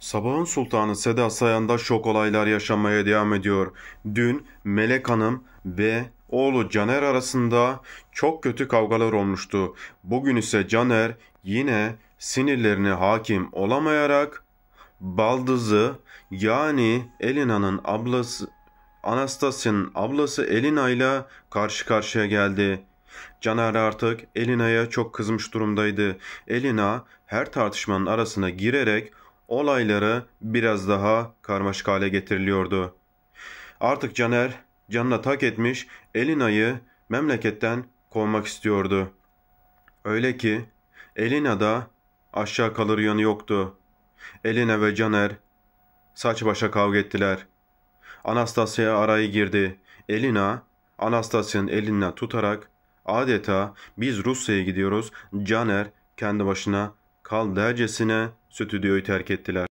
Sabahın Sultanı Seda Sayan'da şok olaylar yaşamaya devam ediyor. Dün Melek Hanım ve oğlu Caner arasında çok kötü kavgalar olmuştu. Bugün ise Caner yine sinirlerine hakim olamayarak baldızı yani Elina'nın ablası Anastasia'nın ablası Elina ile karşı karşıya geldi. Caner artık Elina'ya çok kızmış durumdaydı. Elina her tartışmanın arasına girerek olayları biraz daha karmaşık hale getiriliyordu. Artık Caner canına tak etmiş Elina'yı memleketten kovmak istiyordu. Öyle ki Elina'da aşağı kalır yanı yoktu. Elina ve Caner saç başa kavga ettiler. Anastasya araya girdi. Elina Anastasya'nın elinden tutarak Adeta biz Rusya'ya gidiyoruz, Caner kendi başına kal dercesine stüdyoyu terk ettiler.